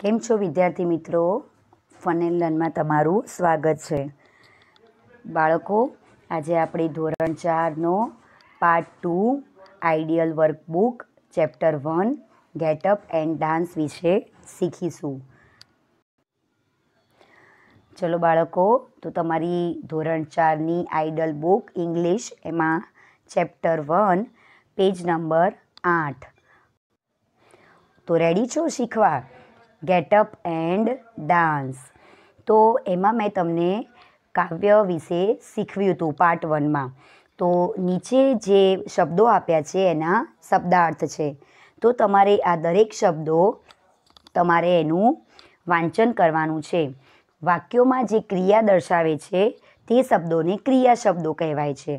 કેમ છો વિદ્યાર્થી મિત્રો ફન એન્ડ તમારું સ્વાગત છે બાળકો આજે આપણે ધોરણ ચારનો part two ideal workbook chapter one get up and dance વિશે શીખીશું ચલો બાળકો તો તમારી ધોરણ ચારની આઈડલ બુક ઇંગ્લિશ એમાં ચેપ્ટર વન પેજ નંબર આઠ તો રેડી છો શીખવા ગેટઅપ એન્ડ ડાન્સ તો એમાં મેં તમને કાવ્ય વિશે શીખવ્યું હતું પાર્ટ વનમાં તો નીચે જે શબ્દો આપ્યા છે એના શબ્દાર્થ છે તો તમારે આ દરેક શબ્દો તમારે એનું વાંચન કરવાનું છે વાક્યોમાં જે ક્રિયા દર્શાવે છે તે શબ્દોને ક્રિયા શબ્દો કહેવાય છે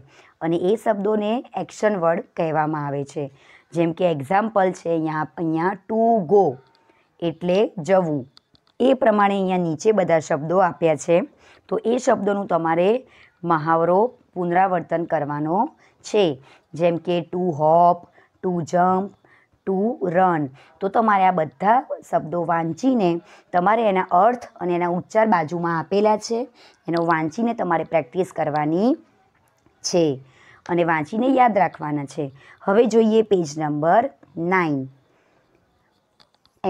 અને એ શબ્દોને એક્શન વર્ડ કહેવામાં આવે છે જેમ કે એક્ઝામ્પલ છે અહીંયા અહીંયા ટુ ગો એટલે જવું એ પ્રમાણે અહીંયા નીચે બધા શબ્દો આપ્યા છે તો એ શબ્દોનું તમારે મહાવરો પુનરાવર્તન કરવાનો છે જેમ કે to hop to jump to run તો તમારે આ બધા શબ્દો વાંચીને તમારે એના અર્થ અને એના ઉચ્ચાર બાજુમાં આપેલા છે એનો વાંચીને તમારે પ્રેક્ટિસ કરવાની છે અને વાંચીને યાદ રાખવાના છે હવે જોઈએ પેજ નંબર નાઇન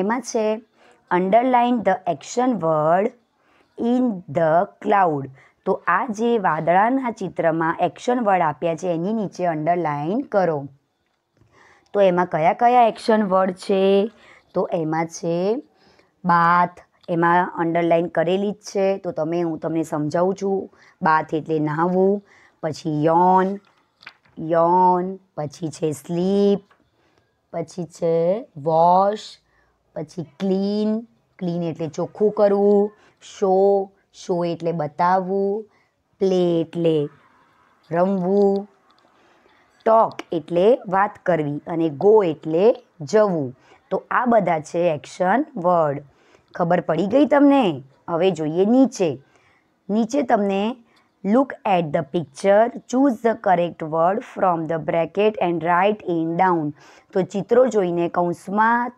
એમાં છે underline the action word in the cloud તો આ જે વાદળાના ચિત્રમાં એક્શન વર્ડ આપ્યા છે એની નીચે અંડરલાઇન કરો તો એમાં કયા કયા એક્શન વર્ડ છે તો એમાં છે બાથ એમાં અંડરલાઇન કરેલી જ છે તો તમે હું તમને સમજાવું છું બાથ એટલે નાહવું પછી યોન યોન પછી છે સ્લીપ પછી છે વોશ પછી ક્લીન ક્લીન એટલે ચોખ્ખું કરવું શો શો એટલે બતાવવું પ્લે એટલે રમવું ટોક એટલે વાત કરવી અને ગો એટલે જવું તો આ બધા છે એક્શન વર્ડ ખબર પડી ગઈ તમને હવે જોઈએ નીચે નીચે તમને look at the picture choose the correct word from the bracket and write in down તો ચિત્રો જોઈને કૌંસમાં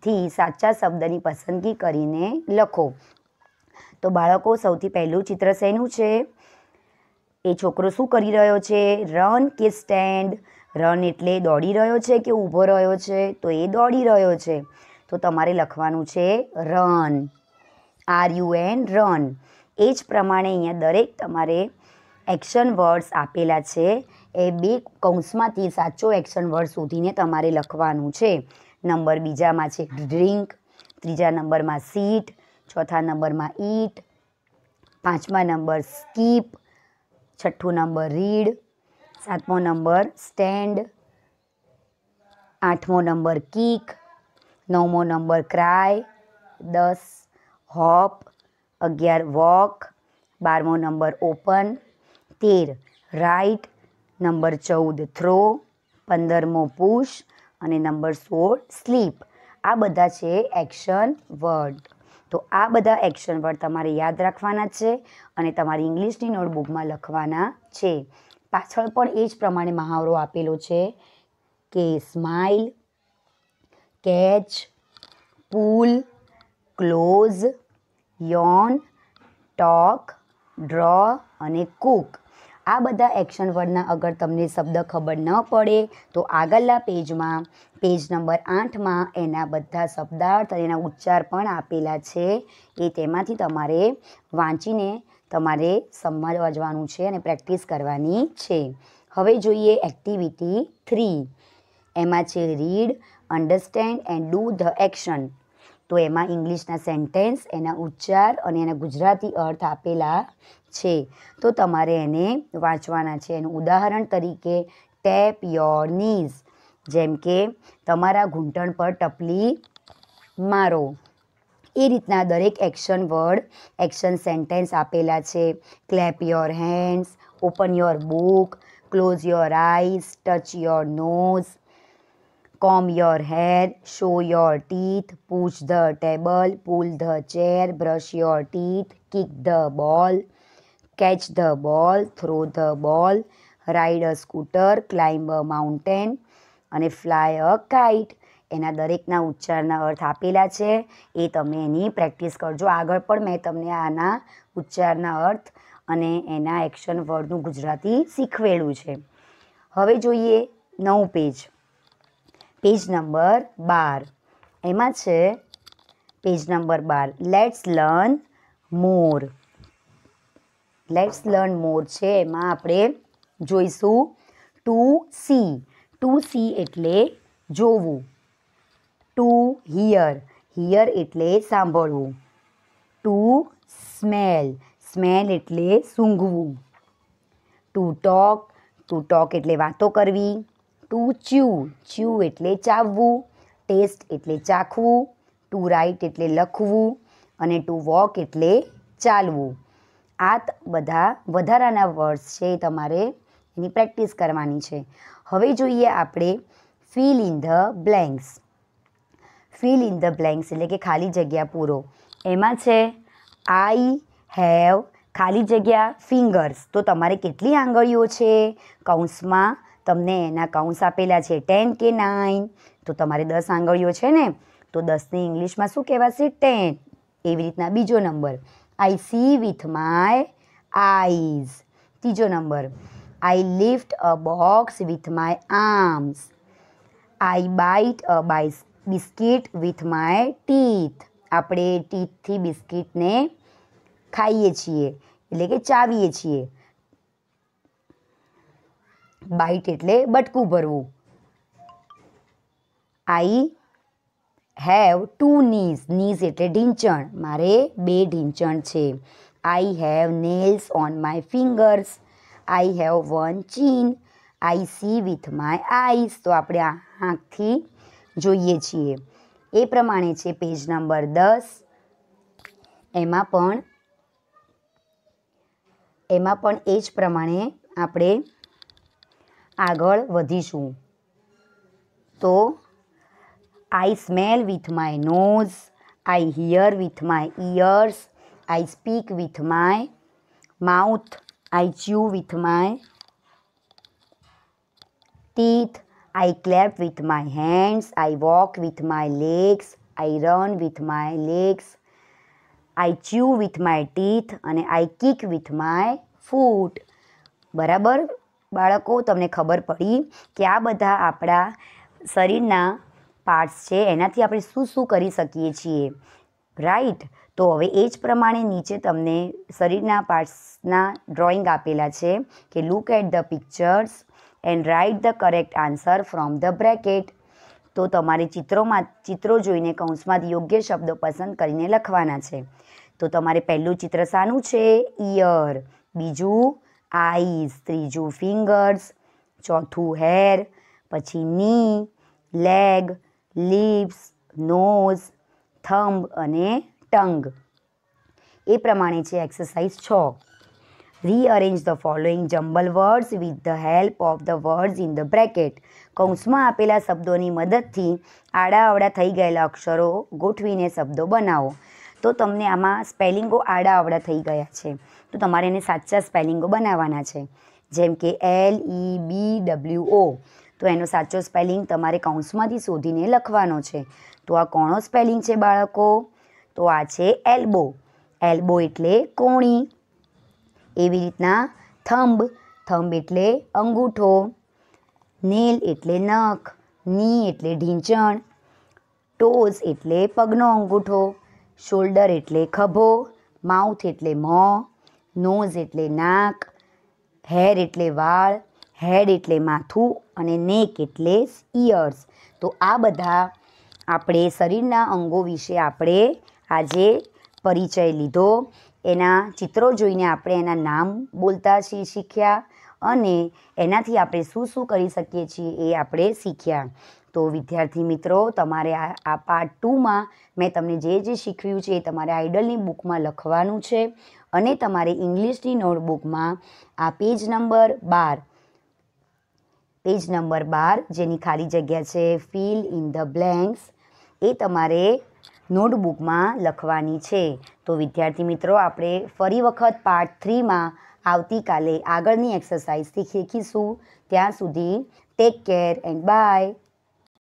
થી સાચા શબ્દની પસંદગી કરીને લખો તો બાળકો સૌથી પહેલું ચિત્ર શેનું છે એ છોકરો શું કરી રહ્યો છે રન કે સ્ટેન્ડ રન એટલે દોડી રહ્યો છે કે ઊભો રહ્યો છે તો એ દોડી રહ્યો છે તો તમારે લખવાનું છે run R U N run એ જ પ્રમાણે અહીંયા દરેક તમારે એક્શન વર્ડ્સ આપેલા છે એ બે કૌંસમાંથી સાચો એક્શન વર્ડ શોધીને તમારે લખવાનું છે નંબર બીજામાં છે ડ્રિંક ત્રીજા નંબરમાં સીટ ચોથા નંબરમાં ઈટ પાંચમા નંબર સ્કીપ છઠ્ઠો નંબર રીડ સાતમો નંબર સ્ટેન્ડ આઠમો નંબર કિક નવમો નંબર ક્રાય દસ હોપ અગિયાર વોક બારમો નંબર ઓપન તેર રાઇટ નંબર ચૌદ થ્રો પંદરમો પુશ અને નંબર સોળ સ્લીપ આ બધા છે એક્શન વર્ડ તો આ બધા એક્શન વર્ડ તમારે યાદ રાખવાના છે અને તમારી ઇંગ્લિશની નોટબુકમાં લખવાના છે પાછળ પણ એ જ પ્રમાણે મહાવરો આપેલો છે કે smile catch pull close yawn talk draw અને કૂક આ બધા એક્શન વર્ડના અગર તમને શબ્દ ખબર ન પડે તો આગળના પેજમાં પેજ નંબર આઠમાં એના બધા શબ્દાર્થ અને એના ઉચ્ચાર પણ આપેલા છે એ તેમાંથી તમારે વાંચીને તમારે સમજવાનું છે અને પ્રેક્ટિસ કરવાની છે હવે જોઈએ એક્ટિવિટી થ્રી એમાં છે read understand and do the action તો એમાં ઇંગ્લિશના સેન્ટેન્સ એના ઉચ્ચાર અને એના ગુજરાતી અર્થ આપેલા છે તો તમારે એને વાંચવાના છે એનું ઉદાહરણ તરીકે ટેપ યોર નીઝ જેમ કે તમારા ઘૂંટણ પર ટપલી મારો એ રીતના દરેક એક્શન વર્ડ એક્શન સેન્ટેન્સ આપેલા છે clap your hands open your book close your eyes touch your nose comb your hair, show your teeth, push the table, pull the chair, brush your teeth, kick the ball, catch the ball, throw the ball, ride a scooter, climb a mountain અને fly a kite એના દરેકના ઉચ્ચારના અર્થ આપેલા છે એ તમે એની practice કરજો આગળ પણ મેં તમને આના ઉચ્ચારના અર્થ અને એના એક્શન વર્ડનું ગુજરાતી શીખવેલું છે હવે જોઈએ નવ પેજ પેજ નંબર બાર એમાં છે પેજ નંબર બાર let's learn more let's learn more છે એમાં આપણે જોઈશું ટુ સી ટુ સી એટલે જોવું ટુ હિયર હિયર એટલે સાંભળવું ટુ સ્મેલ સ્મેલ એટલે સૂંઘવું ટુ ટોક ટુ ટોક એટલે વાતો કરવી ટુ ચ્યુ ચ્યુ એટલે ચાવવું ટેસ્ટ એટલે ચાખવું ટુ રાઇટ એટલે લખવું અને ટુ વોક એટલે ચાલવું આ બધા વધારાના વર્ડ્સ છે એ તમારે એની પ્રેક્ટિસ કરવાની છે હવે જોઈએ આપણે fill in the blanks fill in the blanks એટલે કે ખાલી જગ્યા પૂરો એમાં છે આઈ હેવ ખાલી જગ્યા ફિંગર્સ તો તમારે કેટલી આંગળીઓ છે કૌંસમાં તમને એના કાઉન્સ આપેલા છે ટેન કે નાઇન તો તમારે દસ આંગળીઓ છે ને તો દસની ઇંગ્લિશમાં શું કહેવાશે ટેન એવી રીતના બીજો number I see with my eyes ત્રીજો number I lift a box with my arms I bite a by biscuit with my teeth આપણે ટીથથી બિસ્કિટને ખાઈએ છીએ એટલે કે ચાવીએ છીએ બાઇટ એટલે બટકું ભરવું I have two knees knees એટલે ઢીંચણ મારે બે ઢીંચણ છે I have nails on my fingers I have one chin I see with my eyes તો આપણે આંખથી જોઈએ છીએ એ પ્રમાણે છે પેજ નંબર દસ એમાં પણ એમાં પણ એ જ પ્રમાણે આપણે આગળ વધીશું તો I smell with my nose I hear with my ears I speak with my mouth I chew with my teeth I clap with my hands I walk with my legs I run with my legs I chew with my teeth અને I kick with my foot બરાબર બાળકો તમને ખબર પડી કે આ બધા આપણા શરીરના પાર્ટ્સ છે એનાથી આપણે શું શું કરી શકીએ છીએ રાઈટ તો હવે એ જ પ્રમાણે નીચે તમને શરીરના પાર્ટ્સના ડ્રોઈંગ આપેલા છે કે look at the pictures and write the correct answer from the bracket તો તમારે ચિત્રોમાં ચિત્રો જોઈને કૌંસમાંથી યોગ્ય શબ્દો પસંદ કરીને લખવાના છે તો તમારે પહેલું ચિત્ર શાનું છે ઇયર બીજું આઈઝ ત્રીજું ફિંગર્સ ચોથું હેર પછી knee leg lips nose thumb અને ટંગ એ પ્રમાણે છે એક્સરસાઇઝ છ rearrange the following jumble words with the help of the words in the bracket કૌંસમાં આપેલા શબ્દોની મદદથી આડાઅવડા થઈ ગયેલા અક્ષરો ગોઠવીને શબ્દો બનાવો તો તમને આમાં સ્પેલિંગો આડાઅવડા થઈ ગયા છે તો તમારે એને સાચા સ્પેલિંગો બનાવવાના છે જેમ કે L E B W O તો એનો સાચો સ્પેલિંગ તમારે કૌંસમાંથી શોધીને લખવાનો છે તો આ કોણો સ્પેલિંગ છે બાળકો તો આ છે એલ્બો એલ્બો એટલે કોણી એવી રીતના થંબ થંબ એટલે અંગૂઠો નેલ એટલે નખ ની એટલે ઢીંચણ ટોઝ એટલે પગનો અંગૂઠો શોલ્ડર એટલે ખભો માઉથ એટલે મોં નોઝ એટલે નાક હેર એટલે વાળ હેડ એટલે માથું અને નેક એટલે ઇયર્સ તો આ બધા આપણે શરીરના અંગો વિશે આપણે આજે પરિચય લીધો એના ચિત્રો જોઈને આપણે એના નામ બોલતા છીએ શીખ્યા અને એનાથી આપણે શું શું કરી શકીએ છીએ એ આપણે શીખ્યા તો વિદ્યાર્થી મિત્રો તમારે આ આ પાર્ટ ટુમાં મેં તમને જે જે શીખવ્યું છે એ તમારે આઇડલની બુકમાં લખવાનું છે અને તમારે ઇંગ્લિશની નોટબુકમાં આ પેજ નંબર બાર પેજ નંબર બાર જેની ખાલી જગ્યા છે ફિલ ઇન ધ બ્લેન્ક્સ એ તમારે નોટબુકમાં લખવાની છે તો વિદ્યાર્થી મિત્રો આપણે ફરી વખત પાર્ટ થ્રીમાં આવતીકાલે આગળની એક્સરસાઇઝથી શીખીશું ત્યાં સુધી ટેક કેર એન્ડ બાય